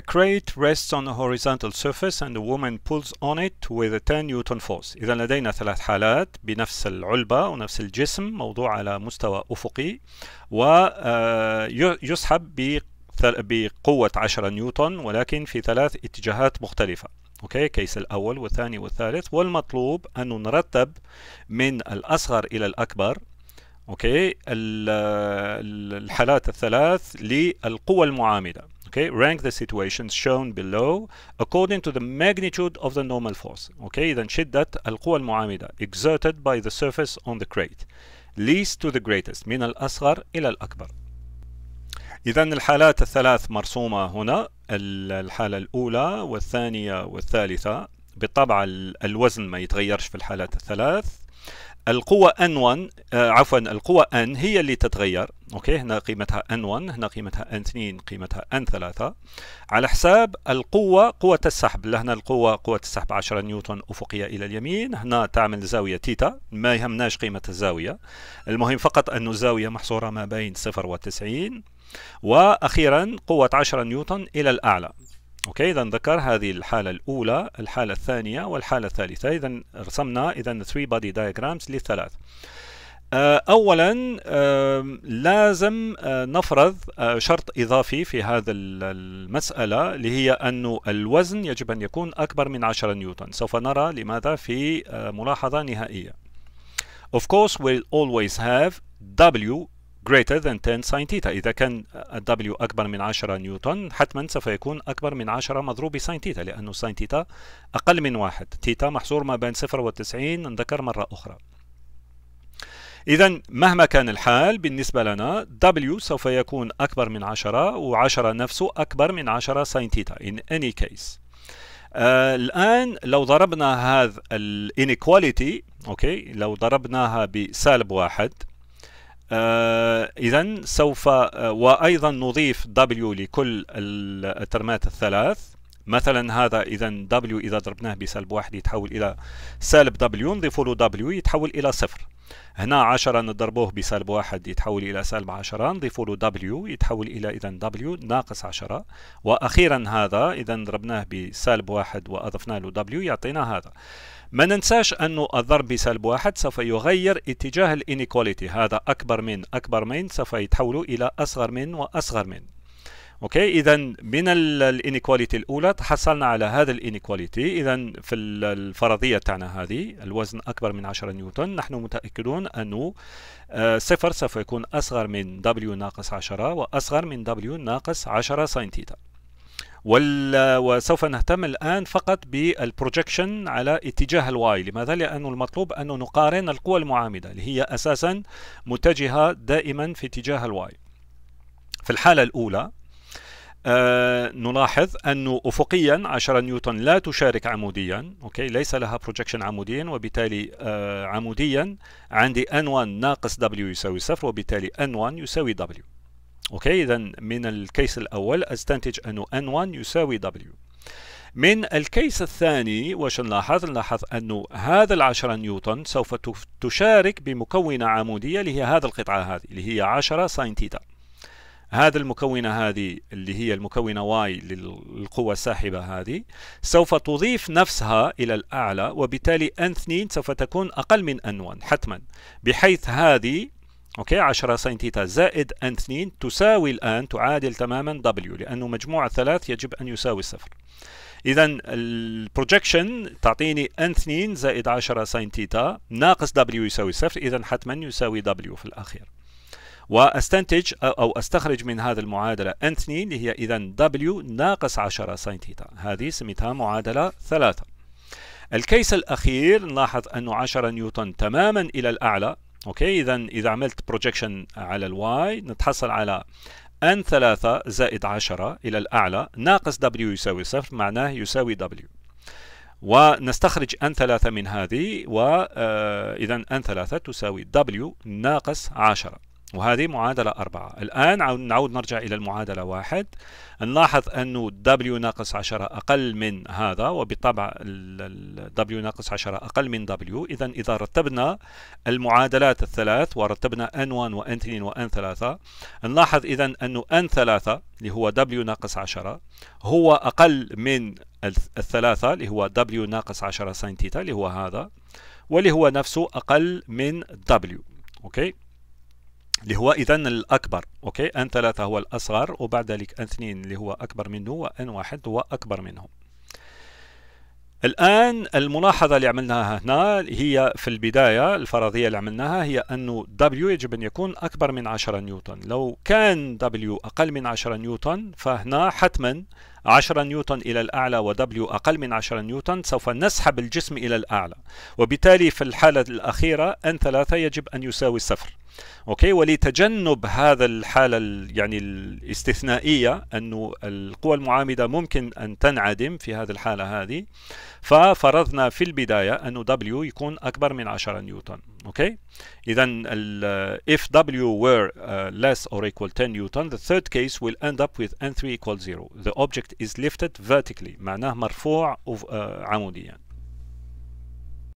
A crate rests on a horizontal surface and a woman pulls on it with a 10 newton force. إذا لدينا ثلاث حالات بنفس العلبة ونفس الجسم موضوع على مستوى أفقي ويسحب آه، بقوة 10 نيوتن ولكن في ثلاث اتجاهات مختلفة. اوكي كيس الاول والثاني والثالث والمطلوب ان نرتب من الاصغر الى الاكبر اوكي الحالات الثلاث للقوة المعامله okay rank the situations shown below according to the magnitude of the normal force okay إذا شدة القوى المعامدة exerted by the surface on the crate least to the greatest من الأصغر إلى الأكبر إذا الحالات الثلاث مرسومة هنا الحالة الأولى والثانية والثالثة بالطبع الوزن ما يتغيرش في الحالات الثلاث القوة N1 آه عفوا القوة N هي اللي تتغير أوكي هنا قيمتها N1 هنا قيمتها N2 قيمتها N3 على حساب القوة قوة السحب لهنا القوة قوة السحب 10 نيوتن أفقية إلى اليمين هنا تعمل زاوية تيتا ما يهمناش قيمة الزاوية المهم فقط أن الزاوية محصورة ما بين 0 و 90 وأخيرا قوة 10 نيوتن إلى الأعلى اوكي اذا ذكر هذه الحاله الاولى الحاله الثانيه والحاله الثالثه اذا رسمنا اذا 3 بادي diagrams للثلاث آه، اولا لازم آه، نفرض آه، شرط اضافي في هذا المساله اللي هي انه الوزن يجب ان يكون اكبر من 10 نيوتن سوف نرى لماذا في ملاحظه نهائيه of course we'll always have w greater than 10 sin theta إذا كان W أكبر من 10 نيوتن حتما سوف يكون أكبر من 10 مضروب sin theta لأنه sin theta أقل من واحد ثيتا محصور ما بين 0 و 90 نذكر مرة أخرى إذا مهما كان الحال بالنسبة لنا W سوف يكون أكبر من 10 و10 نفسه أكبر من 10 sin theta in any case آه الآن لو ضربنا هذا ال inequality أوكي لو ضربناها بسالب واحد آه، إذا سوف آه، وأيضا نضيف W لكل الترمات الثلاث مثلا هذا اذا دبليو اذا ضربناه بسلب واحد يتحول الى سالب دبليو نضيف له دبليو يتحول الى صفر هنا 10 نضربوه بسالب واحد يتحول الى سالب 10 نضيف له دبليو يتحول الى اذا دبليو ناقص 10 واخيرا هذا اذا ضربناه بسالب واحد واضفنا له دبليو يعطينا هذا ما ننساش أن الضرب بسالب واحد سوف يغير اتجاه الانيكواليتي هذا أكبر من أكبر من سوف يتحول إلى أصغر من وأصغر من اوكي اذا من الانيكواليتي الاولى تحصلنا على هذا الانيكواليتي اذا في الفرضيه تاعنا هذه الوزن اكبر من 10 نيوتن نحن متاكدون انه آه، صفر سوف يكون اصغر من دبليو ناقص 10 واصغر من دبليو ناقص 10 ساين ثيتا وسوف نهتم الآن فقط بالبروجكشن على اتجاه الواي لماذا؟ لأنه المطلوب أن نقارن القوى المعامدة اللي هي أساسا متجهة دائما في اتجاه الواي في الحالة الأولى آه، نلاحظ أنه أفقيا 10 نيوتن لا تشارك عموديا أوكي ليس لها بروجكشن عموديا وبالتالي آه عموديا عندي N1 ناقص W يساوي صفر وبالتالي N1 يساوي W أوكي إذا من الكيس الأول أستنتج أنه N1 يساوي W من الكيس الثاني واش نلاحظ؟ نلاحظ أنه هذا العشرة نيوتن سوف تشارك بمكونة عمودية اللي هي هذه القطعة هذه اللي هي 10 ساين تيتا هذا المكونة هذه اللي هي المكونة واي للقوة الساحبة هذه سوف تضيف نفسها إلى الأعلى وبالتالي أن 2 سوف تكون أقل من أن 1 حتما بحيث هذه أوكي 10 سين تيتا زائد أن 2 تساوي الآن تعادل تماما W لأنه مجموع الثلاث يجب أن يساوي الصفر إذا البروجكشن تعطيني أن 2 زائد 10 سين تيتا ناقص W يساوي صفر إذا حتما يساوي W في الأخير واستنتج او استخرج من هذا المعادله 2 اللي هي اذا دبليو ناقص 10 ساين ثيتا هذه سميتها معادله ثلاثه الكيس الاخير نلاحظ انه 10 نيوتن تماما الى الاعلى اوكي اذا اذا عملت بروجكشن على الواي نتحصل على ان 3 زائد 10 الى الاعلى ناقص دبليو يساوي صفر معناه يساوي دبليو ونستخرج أن ثلاثة من هذه وإذا آه، أن ثلاثة تساوي دبليو ناقص 10 وهذه معادلة أربعة الآن نعود نرجع إلى المعادلة واحد نلاحظ أنه W ناقص 10 أقل من هذا وبالطبع W ناقص 10 أقل من W إذا إذا رتبنا المعادلات الثلاث ورتبنا N1 وn 2 وn 3 نلاحظ إذا أنه N3 اللي هو W ناقص 10 هو أقل من الثلاثة اللي هو W ناقص 10 سين تيتا اللي هو هذا واللي هو نفسه أقل من W أوكي اللي هو اذا الاكبر اوكي ان ثلاثه هو الاصغر وبعد ذلك ان اثنين اللي هو اكبر منه وان واحد هو اكبر منه الان الملاحظه اللي عملناها هنا هي في البدايه الفرضيه اللي عملناها هي انه دبليو يجب ان يكون اكبر من 10 نيوتن لو كان دبليو اقل من 10 نيوتن فهنا حتما 10 نيوتن إلى الأعلى ودبليو أقل من 10 نيوتن سوف نسحب الجسم إلى الأعلى وبالتالي في الحالة الأخيرة أن ثلاثة يجب أن يساوي الصفر اوكي ولتجنب هذا الحاله يعني الاستثنائيه انه القوى المعامده ممكن ان تنعدم في هذه الحاله هذه ففرضنا في البدايه انه W يكون اكبر من 10 نيوتن اوكي اذا if W were uh, less or equal 10 نيوتن the third case will end up with N3 equal 0 the object is lifted vertically معناه مرفوع uh, عموديا